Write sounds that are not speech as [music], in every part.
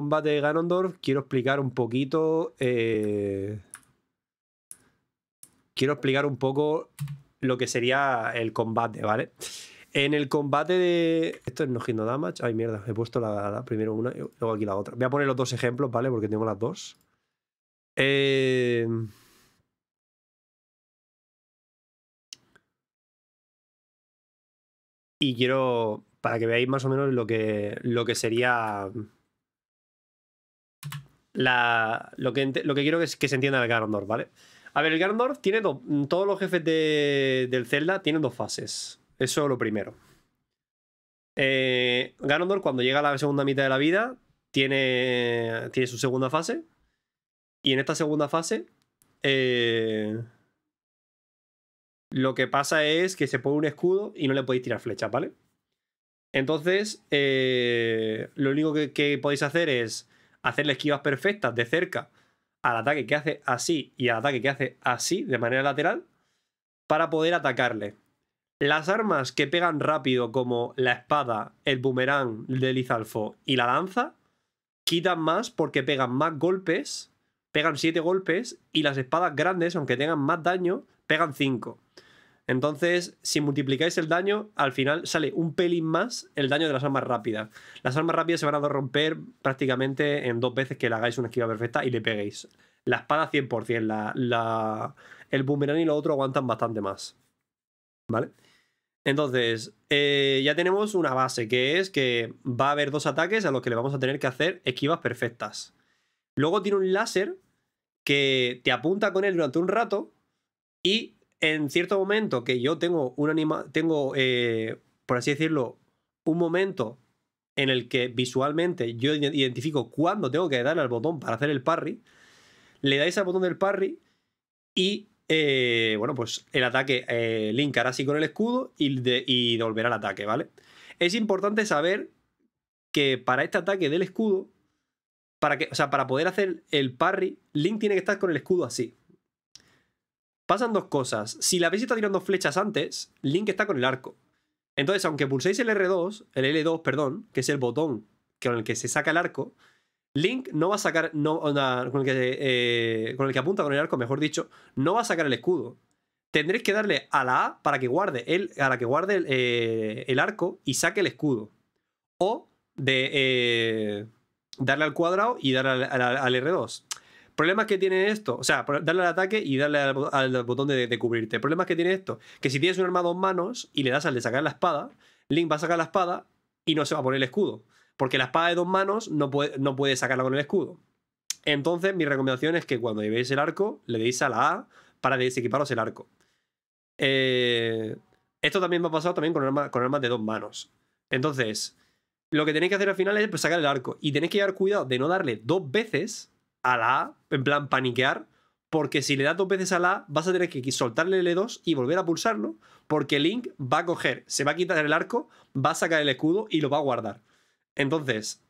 combate de Ganondorf, quiero explicar un poquito. Eh, quiero explicar un poco lo que sería el combate, ¿vale? En el combate de. Esto es no no Damage. Ay, mierda, he puesto la, la primero una y luego aquí la otra. Voy a poner los dos ejemplos, ¿vale? Porque tengo las dos. Eh, y quiero. Para que veáis más o menos lo que, lo que sería lo, que, quiero es que se entienda el Ganondorf, ¿vale? A ver, el Ganondorf tiene todos los jefes del Zelda tienen dos fases. Eso es lo primero. Eh, Ganondorf, cuando llega a la segunda mitad de la vida, tiene, tiene su segunda fase. Y en esta segunda fase, eh, lo que pasa es que se pone un escudo y no le podéis tirar flechas, ¿vale? Entonces, eh, lo único que podéis hacer es hacerle esquivas perfectas de cerca al ataque que hace así y al ataque que hace así de manera lateral para poder atacarle. Las armas que pegan rápido como la espada, el boomerang el Izalfo y la lanza quitan más porque pegan más golpes, pegan 7 golpes y las espadas grandes, aunque tengan más daño, pegan 5. Entonces, si multiplicáis el daño, al final sale un pelín más el daño de las armas rápidas. Las armas rápidas se van a romper prácticamente en dos veces que le hagáis una esquiva perfecta y le peguéis. La espada 100%, la, el boomerang y lo otro aguantan bastante más. ¿Vale? Entonces, eh, ya tenemos una base, que es que va a haber dos ataques a los que le vamos a tener que hacer esquivas perfectas. Luego tiene un láser que te apunta con él durante un rato y en cierto momento que yo tengo un anima tengo, eh, por así decirlo, un momento en el que visualmente yo identifico cuándo tengo que darle al botón para hacer el parry, le dais al botón del parry y, eh, bueno, pues el ataque eh, Link hará así con el escudo y, de, y devolverá el ataque, ¿vale? Es importante saber que para este ataque del escudo, para que, o sea, para poder hacer el parry, Link tiene que estar con el escudo así pasan dos cosas. Si la B está tirando flechas antes, Link está con el arco. Entonces, aunque pulséis el R2, el L2, perdón, que es el botón con el que se saca el arco, Link no va a sacar, no, con, el que, eh, el que apunta con el arco, mejor dicho, no va a sacar el escudo. Tendréis que darle a la A para que guarde el, que guarde eh, el, arco y saque el escudo. O de eh, darle al cuadrado y darle al R2. Problemas que tiene esto, o sea, darle al ataque y darle al, botón de, cubrirte. Problemas que tiene esto, que si tienes un arma a dos manos y le das al de sacar la espada, Link va a sacar la espada y no se va a poner el escudo. Porque la espada de dos manos no puede, sacarla con el escudo. Entonces, mi recomendación es que cuando llevéis el arco, le deis a la A para desequiparos el arco. Eh, esto también me ha pasado también con, con armas de dos manos. Entonces, lo que tenéis que hacer al final es pues, sacar el arco. Y tenéis que llevar cuidado de no darle dos veces a la A, en plan paniquear, porque si le das dos veces a la A, vas a tener que soltarle L2 e y volver a pulsarlo, porque Link va a coger, se va a quitar el arco, va a sacar el escudo y lo va a guardar. Entonces,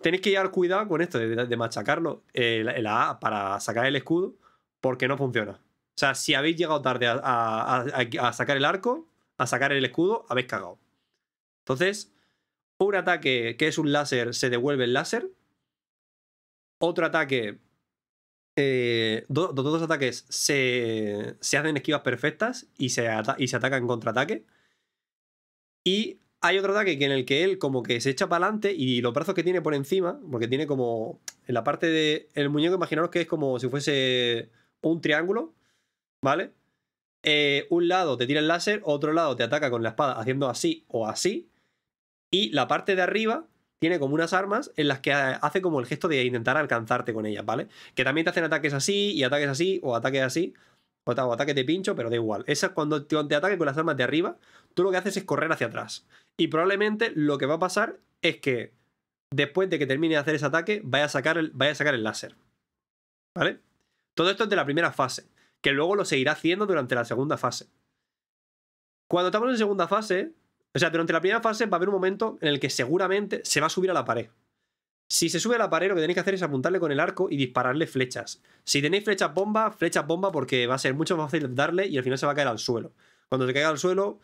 tenéis que llevar cuidado con esto de, machacarlo la, A para sacar el escudo, porque no funciona. O sea, si habéis llegado tarde a, a sacar el arco, a sacar el escudo, habéis cagado. Entonces, un ataque que es un láser se devuelve el láser, otro ataque. Eh, dos ataques se, hacen esquivas perfectas y se, y se ataca en contraataque. Y hay otro ataque en el que él como que se echa para adelante y los brazos que tiene por encima, porque tiene como en la parte del el muñeco, imaginaros que es como si fuese un triángulo, ¿vale? Eh, un lado te tira el láser, otro lado te ataca con la espada haciendo así o así, y la parte de arriba tiene como unas armas en las que hace como el gesto de intentar alcanzarte con ellas, ¿vale? Que también te hacen ataques así y ataques así o ataques así. O, ataques de pincho, pero da igual. Esa cuando te, te con las armas de arriba, tú lo que haces es correr hacia atrás. Y probablemente lo que va a pasar es que después de que termine de hacer ese ataque, vaya a sacar el, vaya a sacar el láser. ¿Vale? Todo esto es de la primera fase, que luego lo seguirá haciendo durante la segunda fase. Cuando estamos en segunda fase, o sea, durante la primera fase va a haber un momento en el que seguramente se va a subir a la pared. Si se sube a la pared, lo que tenéis que hacer es apuntarle con el arco y dispararle flechas. Si tenéis flechas bomba, flechas bomba porque va a ser mucho más fácil darle y al final se va a caer al suelo. Cuando se caiga al suelo,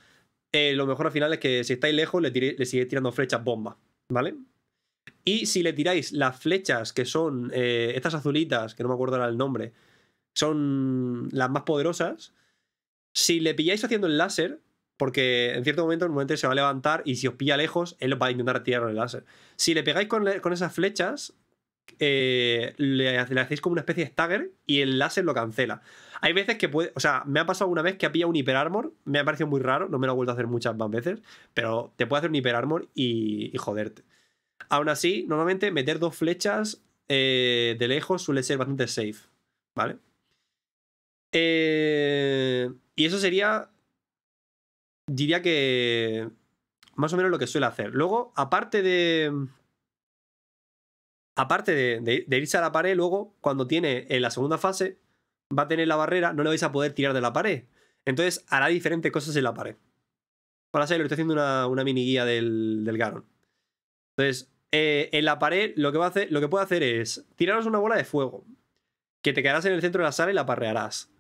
eh, lo mejor al final es que si estáis lejos, le, le sigue tirando flechas bomba, ¿vale? Y si le tiráis las flechas que son eh, estas azulitas, que no me acuerdo ahora el nombre, son las más poderosas. Si le pilláis haciendo el láser, porque en cierto momento, en momento se va a levantar y si os pilla lejos, él va a intentar tirar el láser. Si le pegáis con, esas flechas, eh, le, hacéis como una especie de stagger y el láser lo cancela. Hay veces que puede, o sea, me ha pasado una vez que ha pillado un hiperarmor, me ha parecido muy raro, no me lo he vuelto a hacer muchas más veces, pero te puede hacer un hiperarmor y, joderte. Aún así, normalmente meter dos flechas eh, de lejos suele ser bastante safe, ¿vale? Eh, y eso sería diría que más o menos lo que suele hacer. Luego, aparte de. Mm, aparte de, irse a la pared, luego, cuando tiene en la segunda fase, va a tener la barrera, no le vais a poder tirar de la pared. Entonces hará diferentes cosas en la pared. Para lo estoy haciendo una, mini guía del, del Garon. Entonces, eh, en la pared lo que, va hacer, lo que puede hacer es tiraros una bola de fuego, que te quedarás en el centro de la sala y la parrearás.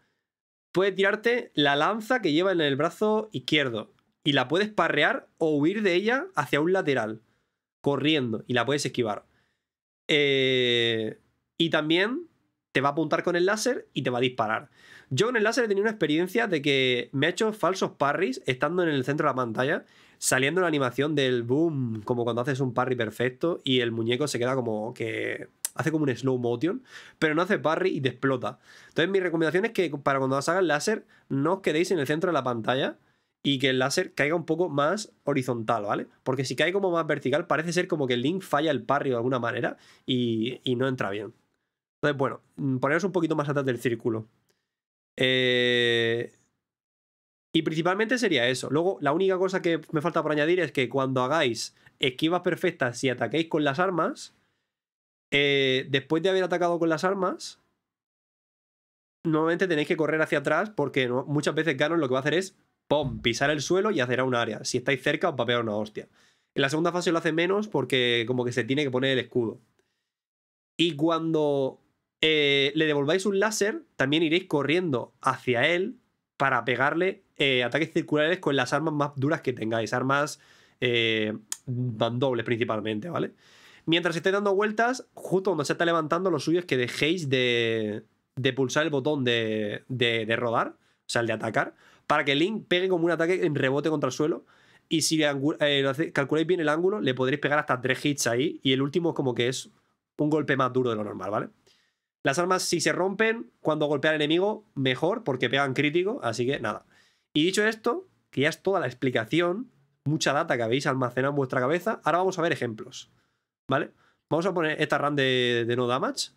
Puedes tirarte la lanza que lleva en el brazo izquierdo y la puedes parrear o huir de ella hacia un lateral, corriendo, y la puedes esquivar. Eh, y también te va a apuntar con el láser y te va a disparar. Yo con el láser he tenido una experiencia de que me he hecho falsos parries estando en el centro de la pantalla, saliendo la animación del boom, como cuando haces un parry perfecto y el muñeco se queda como que hace como un slow motion, pero no hace parry y te explota. Entonces mi recomendación es que para cuando os el láser, no os quedéis en el centro de la pantalla y que el láser caiga un poco más horizontal, ¿vale? Porque si cae como más vertical, parece ser como que el Link falla el parry de alguna manera y, y no entra bien. Entonces, bueno, mm, poneros un poquito más atrás del círculo. Eh, y principalmente sería eso. Luego, la única cosa que me falta por añadir es que cuando hagáis esquivas perfectas y ataquéis con las armas, eh, después de haber atacado con las armas, nuevamente tenéis que correr hacia atrás porque muchas veces Ganon lo que va a hacer es pisar el suelo y hacer un área. Si estáis cerca, os va a pegar una hostia. En la segunda fase lo hace menos porque como que se tiene que poner el escudo. Y cuando eh, le devolváis un láser, también iréis corriendo hacia él para pegarle eh, ataques circulares con las armas más duras que tengáis, armas eh, dobles principalmente, ¿vale? Mientras esté dando vueltas, justo cuando se está levantando, lo suyo es que dejéis de, de pulsar el botón de, de, rodar, o sea, el de atacar, para que Link pegue como un ataque en rebote contra el suelo. Y si eh, calculáis bien el ángulo, le podréis pegar hasta tres hits ahí. Y el último, es como que es un golpe más duro de lo normal, ¿vale? Las armas, si se rompen cuando golpea al enemigo, mejor, porque pegan crítico, así que nada. Y dicho esto, que ya es toda la explicación, mucha data que habéis almacenado en vuestra cabeza, ahora vamos a ver ejemplos. ¿Vale? Vamos a poner esta run de, no damage.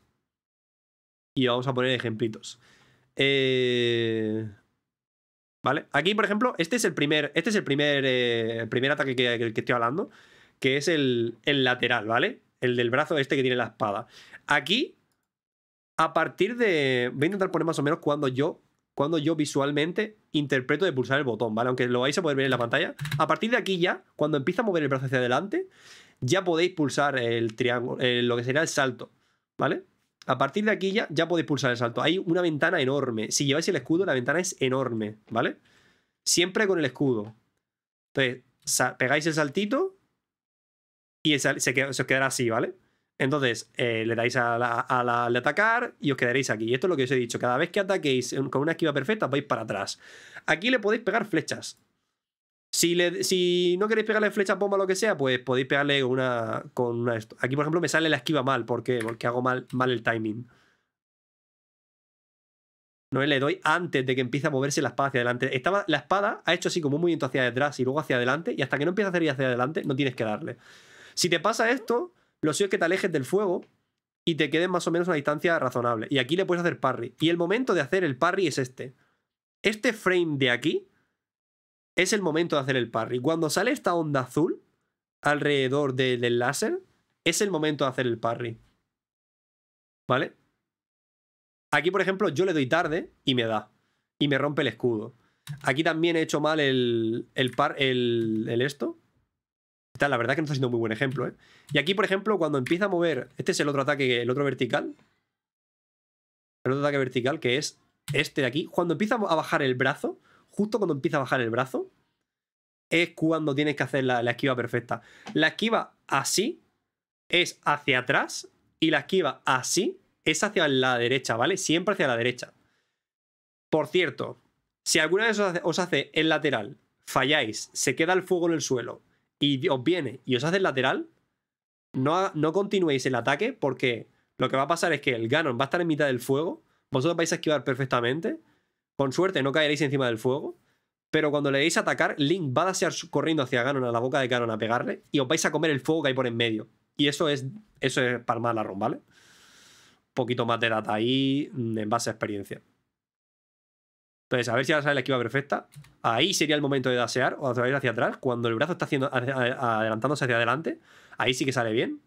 Y vamos a poner ejemplitos. Eh, ¿Vale? Aquí, por ejemplo, este es el primer, este es el primer, eh, primer ataque que, que, estoy hablando, que es el, lateral, ¿vale? El del brazo este que tiene la espada. Aquí, a partir de... Voy a intentar poner más o menos cuando yo, cuando yo visualmente interpreto de pulsar el botón, ¿vale? Aunque lo vais a poder ver en la pantalla. A partir de aquí ya, cuando empieza a mover el brazo hacia adelante, ya podéis pulsar el triángulo, eh, lo que sería el salto, ¿vale? A partir de aquí ya, podéis pulsar el salto. Hay una ventana enorme. Si lleváis el escudo, la ventana es enorme, ¿vale? Siempre con el escudo. Entonces, pegáis el saltito y se, os quedará así, ¿vale? Entonces, eh, le dais a al atacar y os quedaréis aquí. Y esto es lo que os he dicho. Cada vez que ataquéis con una esquiva perfecta, vais para atrás. Aquí le podéis pegar flechas. Si, no queréis pegarle flecha bomba, o lo que sea, pues podéis pegarle una, con una... Aquí, por ejemplo, me sale la esquiva mal. ¿Por Porque hago mal, mal el timing. No eh, le doy antes de que empiece a moverse la espada hacia adelante. Estaba, la espada ha hecho así como un movimiento hacia detrás y luego hacia adelante. Y hasta que no empiece a hacer ir hacia adelante, no tienes que darle. Si te pasa esto, lo suyo es que te alejes del fuego y te quedes más o menos a una distancia razonable. Y aquí le puedes hacer parry. Y el momento de hacer el parry es este. Este frame de aquí es el momento de hacer el parry. Cuando sale esta onda azul alrededor del láser, es el momento de hacer el parry. ¿Vale? Aquí, por ejemplo, yo le doy tarde y me da. Y me rompe el escudo. Aquí también he hecho mal el, par, el, esto. la verdad es que no está siendo muy buen ejemplo, ¿eh? Y aquí, por ejemplo, cuando empieza a mover. Este es el otro ataque, el otro vertical. El otro ataque vertical, que es este de aquí. Cuando empieza a bajar el brazo, justo cuando empieza a bajar el brazo, es cuando tienes que hacer la, esquiva perfecta. La esquiva así es hacia atrás y la esquiva así es hacia la derecha, ¿vale? Siempre hacia la derecha. Por cierto, si alguna vez os hace, os hace, el lateral, falláis, se queda el fuego en el suelo y os viene y os hace el lateral, no, no continuéis el ataque porque lo que va a pasar es que el Ganon va a estar en mitad del fuego, vosotros vais a esquivar perfectamente con suerte no caeréis encima del fuego, pero cuando le deis a atacar, Link va a dasear corriendo hacia Ganon, a la boca de Ganon, a pegarle, y os vais a comer el fuego que hay por en medio. Y eso es, eso es palmar la ron, ¿vale? Un Poquito más de data ahí mm, en base a experiencia. Entonces, a ver si ahora sale la esquiva perfecta. Ahí sería el momento de dasear o de hacia atrás. Cuando el brazo está haciendo, adelantándose hacia adelante, ahí sí que sale bien.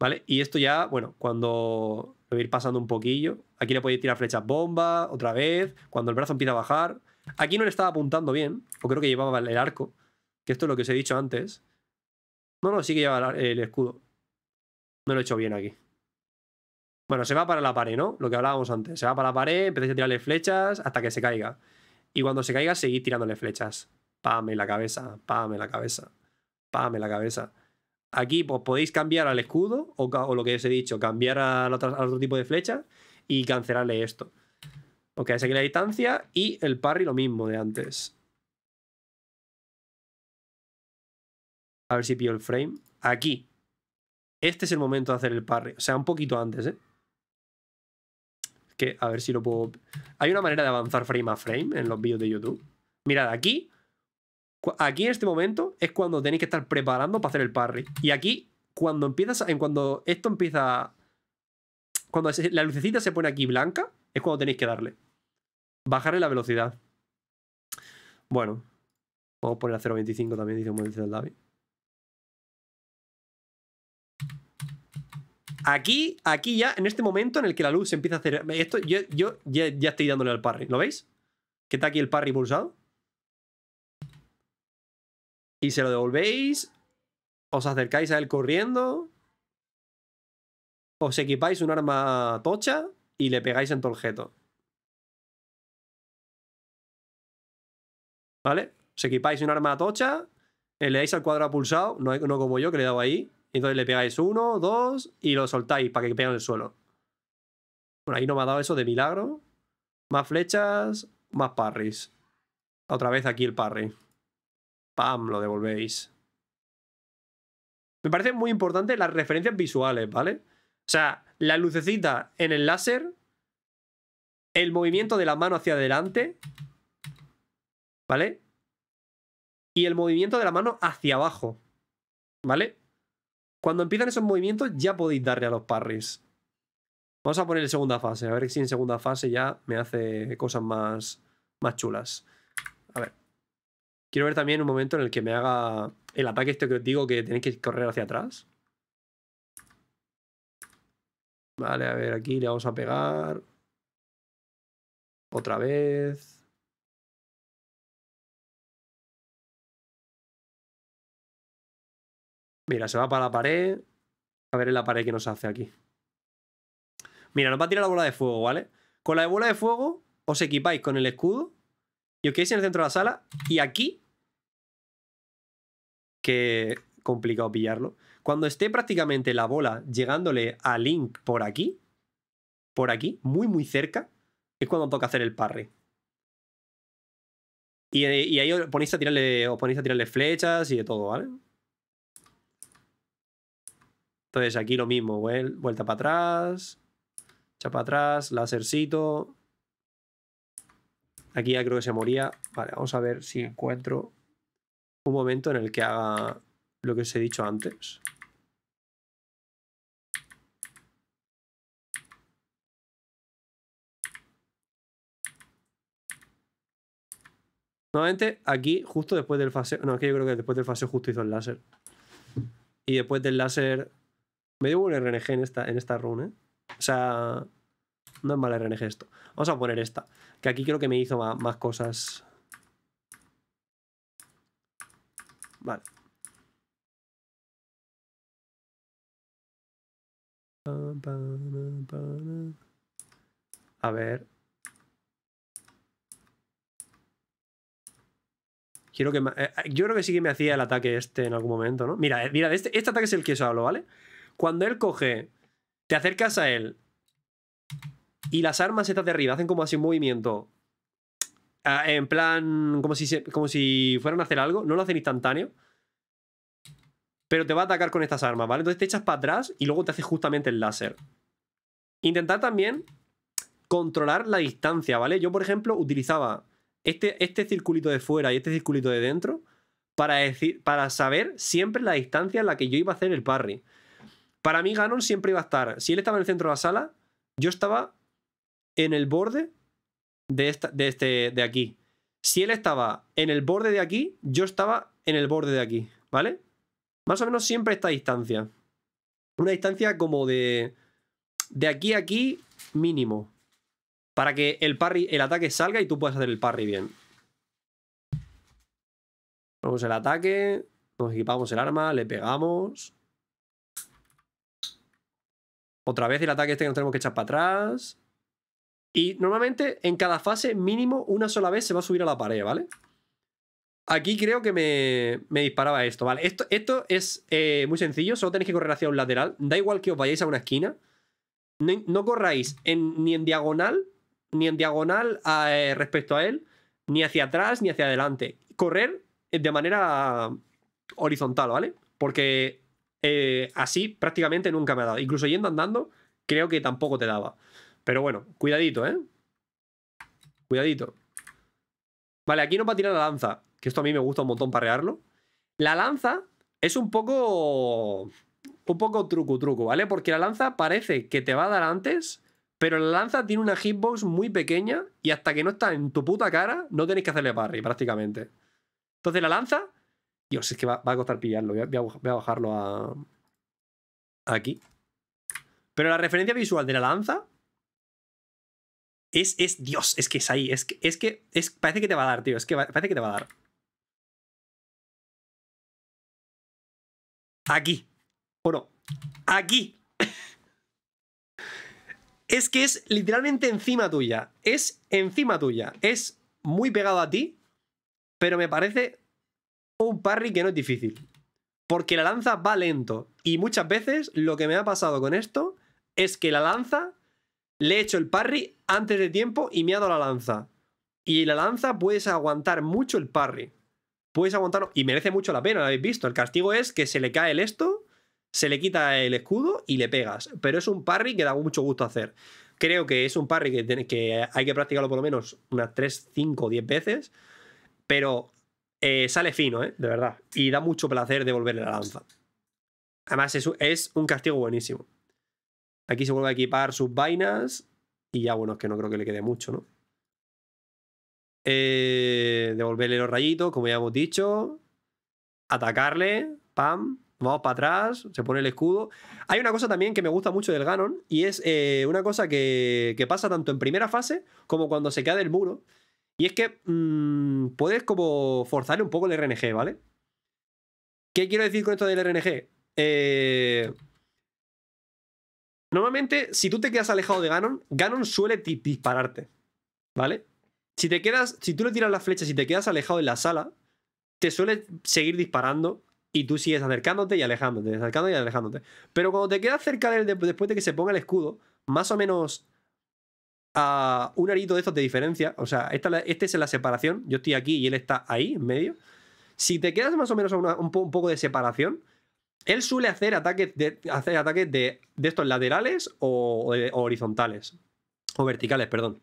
¿Vale? Y esto ya, bueno, cuando ir pasando un poquillo. Aquí le podéis tirar flechas bomba, otra vez, cuando el brazo empieza a bajar. Aquí no le estaba apuntando bien, o creo que llevaba el arco, que esto es lo que os he dicho antes. No, no, sí que lleva el escudo. No lo he hecho bien aquí. Bueno, se va para la pared, ¿no? Lo que hablábamos antes. Se va para la pared, empecéis a tirarle flechas hasta que se caiga. Y cuando se caiga, seguís tirándole flechas. Pame la cabeza, pame la cabeza, pame la cabeza. Aquí podéis cambiar al escudo o, lo que os he dicho, cambiar al otro, tipo de flecha y cancelarle esto. Ok, aquí la distancia y el parry lo mismo de antes. A ver si pillo el frame. Aquí. Este es el momento de hacer el parry. O sea, un poquito antes, ¿eh? que a ver si lo puedo... Hay una manera de avanzar frame a frame en los vídeos de YouTube. Mirad, aquí Aquí en este momento es cuando tenéis que estar preparando para hacer el parry. Y aquí, cuando empiezas, en cuando esto empieza, cuando la lucecita se pone aquí blanca, es cuando tenéis que darle. Bajarle la velocidad. Bueno, vamos a poner a 0.25 también, dice, como el David. Aquí, aquí ya, en este momento en el que la luz empieza a hacer... Esto, yo, ya, ya estoy dándole al parry, ¿lo veis? Que está aquí el parry pulsado y se lo devolvéis, os acercáis a él corriendo, os equipáis un arma tocha y le pegáis en objeto ¿Vale? Os equipáis un arma tocha, eh, le dais al cuadro pulsado, no, como yo que le he dado ahí, entonces le pegáis uno, dos y lo soltáis para que pegue en el suelo. Bueno, ahí no me ha dado eso de milagro. Más flechas, más parries. Otra vez aquí el parry pam, lo devolvéis. Me parece muy importante las referencias visuales, ¿vale? O sea, la lucecita en el láser, el movimiento de la mano hacia adelante, ¿vale? Y el movimiento de la mano hacia abajo, ¿vale? Cuando empiezan esos movimientos ya podéis darle a los parries. Vamos a poner segunda fase, a ver si en segunda fase ya me hace cosas más, más chulas. A ver. Quiero ver también un momento en el que me haga el ataque esto que os digo que tenéis que correr hacia atrás. Vale, a ver, aquí le vamos a pegar. Otra vez. Mira, se va para la pared. A ver en la pared que nos hace aquí. Mira, nos va a tirar la bola de fuego, ¿vale? Con la bola de fuego os equipáis con el escudo y os quedáis en el centro de la sala y aquí que complicado pillarlo. Cuando esté prácticamente la bola llegándole a Link por aquí, por aquí, muy muy cerca, es cuando toca hacer el parry. Y, eh, ahí ponéis, a tirarle, O ponéis a tirarle flechas y de todo, ¿vale? Entonces aquí lo mismo, vuelta para atrás, echa para atrás, lásercito. Aquí ya creo que se moría. Vale, vamos a ver si encuentro un momento en el que haga lo que os he dicho antes. nuevamente aquí, justo después del fase... No, aquí yo creo que después del fase justo hizo el láser. Y después del láser... Me dio un RNG en esta, en esta run, ¿eh? O sea... No es mala RNG esto. Vamos a poner esta. Que aquí creo que me hizo más cosas Vale. A ver. Quiero que eh, eh, Yo creo que sí que me hacía el ataque este en algún momento, ¿no? Mira, eh, mira, este, este ataque es el que os hablo, ¿vale? Cuando él coge, te acercas a él y las armas estas de arriba hacen como así un movimiento Ah, en plan, como si, como si fueran a hacer algo, no lo hacen instantáneo, pero te va a atacar con estas armas, ¿vale? Entonces te echas para atrás y luego te hace justamente el láser. Intentar también controlar la distancia, ¿vale? Yo, por ejemplo, utilizaba este, este circulito de fuera y este circulito de dentro para, decir, para saber siempre la distancia en la que yo iba a hacer el parry. Para mí, Ganon siempre iba a estar. Si él estaba en el centro de la sala, yo estaba en el borde de, este, de aquí. Si él estaba en el borde de aquí, yo estaba en el borde de aquí, ¿vale? Más o menos siempre esta distancia. Una distancia como de. De aquí a aquí, mínimo. Para que el, parry, el ataque salga y tú puedas hacer el parry bien. Vamos el ataque. Nos equipamos el arma, le pegamos. Otra vez el ataque este que nos tenemos que echar para atrás. Y normalmente en cada fase mínimo una sola vez se va a subir a la pared, ¿vale? Aquí creo que me, disparaba esto, ¿vale? Esto, esto es eh, muy sencillo, solo tenéis que correr hacia un lateral. Da igual que os vayáis a una esquina. No, corráis en, ni en diagonal, ni en diagonal eh, respecto a él, ni hacia atrás, ni hacia adelante. Correr de manera horizontal, ¿vale? Porque eh, así prácticamente nunca me ha dado. Incluso yendo andando, creo que tampoco te daba. Pero bueno, cuidadito, ¿eh? Cuidadito. Vale, aquí no va a tirar la lanza. Que esto a mí me gusta un montón parrearlo. La lanza es un poco... Un poco truco, truco, ¿vale? Porque la lanza parece que te va a dar antes, pero la lanza tiene una hitbox muy pequeña y hasta que no está en tu puta cara, no tenéis que hacerle parry prácticamente. Entonces la lanza... Dios, es que va, a costar pillarlo. voy a bajarlo a... Aquí. Pero la referencia visual de la lanza es, es Dios, es que es ahí, es que, es que es, parece que te va a dar, tío, es que parece que te va a dar. Aquí. Bueno, Aquí. [laughs] es que es literalmente encima tuya. Es encima tuya. Es muy pegado a ti, pero me parece un parry que no es difícil. Porque la lanza va lento. Y muchas veces lo que me ha pasado con esto es que la lanza le he hecho el parry antes de tiempo y me ha dado la lanza. Y la lanza puedes aguantar mucho el parry. Puedes aguantarlo. Y merece mucho la pena, lo habéis visto. El castigo es que se le cae el esto, se le quita el escudo y le pegas. Pero es un parry que da mucho gusto hacer. Creo que es un parry que, que hay que practicarlo por lo menos unas 3, 5, 10 veces. Pero eh, sale fino, ¿eh? De verdad. Y da mucho placer devolverle la lanza. Además, es un castigo buenísimo. Aquí se vuelve a equipar sus vainas. Y ya, bueno, es que no creo que le quede mucho, ¿no? Eh, devolverle los rayitos, como ya hemos dicho. Atacarle. Pam. Vamos para atrás. Se pone el escudo. Hay una cosa también que me gusta mucho del Ganon. Y es eh, una cosa que, pasa tanto en primera fase como cuando se queda del muro. Y es que mm, puedes como forzarle un poco el RNG, ¿vale? ¿Qué quiero decir con esto del RNG? Eh Normalmente, si tú te quedas alejado de Ganon, Ganon suele dispararte, ¿vale? Si te quedas, si tú le tiras la flecha, y te quedas alejado en la sala, te suele seguir disparando y tú sigues acercándote y alejándote, acercándote y alejándote. Pero cuando te quedas cerca de él después de que se ponga el escudo, más o menos a un arito de estos de diferencia, o sea, esta, este es en la separación, yo estoy aquí y él está ahí, en medio. Si te quedas más o menos a un poco de separación, él suele hacer ataques de, ataques de, estos laterales o, horizontales. O verticales, perdón.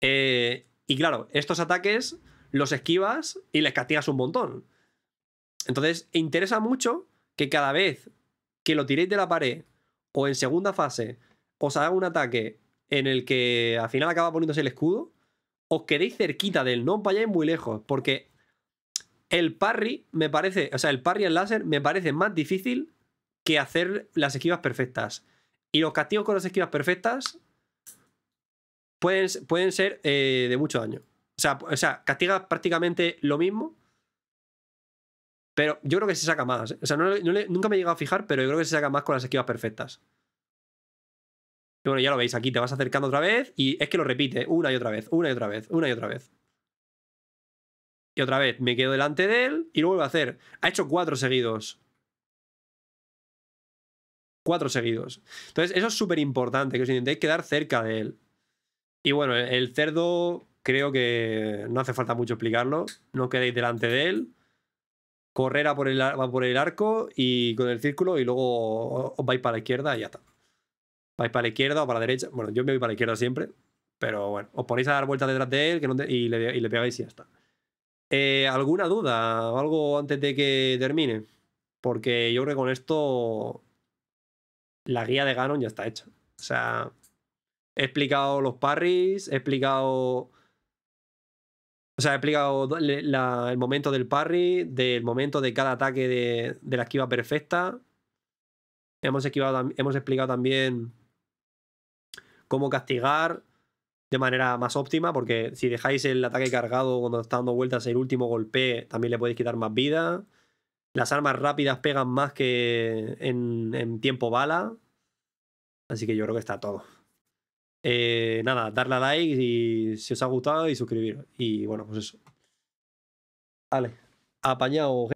Eh, y claro, estos ataques los esquivas y les castigas un montón. Entonces, interesa mucho que cada vez que lo tiréis de la pared o en segunda fase os haga un ataque en el que al final acaba poniéndose el escudo, os quedéis cerquita del no vayáis muy lejos, porque el parry me parece, o sea, el parry al láser me parece más difícil que hacer las esquivas perfectas. Y los castigos con las esquivas perfectas pueden, pueden ser eh, de mucho daño. O sea, o sea, castiga prácticamente lo mismo. Pero yo creo que se saca más. ¿eh? O sea, nunca me he llegado a fijar, pero yo creo que se saca más con las esquivas perfectas. bueno, ya lo veis aquí, te vas acercando otra vez y es que lo repite una y otra vez, una y otra vez, una y otra vez. Y otra vez, me quedo delante de él y lo vuelvo a hacer. Ha hecho cuatro seguidos. Cuatro seguidos. Entonces, eso es súper importante, que os intentéis quedar cerca de él. Y bueno, el cerdo creo que no hace falta mucho explicarlo. No quedéis delante de él. Correr por el, por el arco y con el círculo y luego os vais para la izquierda y ya está. Vais para la izquierda o para la derecha. Bueno, yo me voy para la izquierda siempre. Pero bueno, os ponéis a dar vueltas detrás de él le, y le pegáis y ya está. Eh, ¿Alguna duda o algo antes de que termine? Porque yo creo que con esto la guía de Ganon ya está hecha. O sea, he explicado los parries, he explicado. O sea, he explicado el momento del parry, del momento de cada ataque de, la esquiva perfecta. Hemos, hemos explicado también cómo castigar, de manera más óptima, porque si dejáis el ataque cargado cuando está dando vueltas el último golpe, también le podéis quitar más vida. Las armas rápidas pegan más que en, tiempo bala. Así que yo creo que está todo. Eh, nada, darle a like y, si os ha gustado y suscribiros. Y bueno, pues eso. Vale, apañado.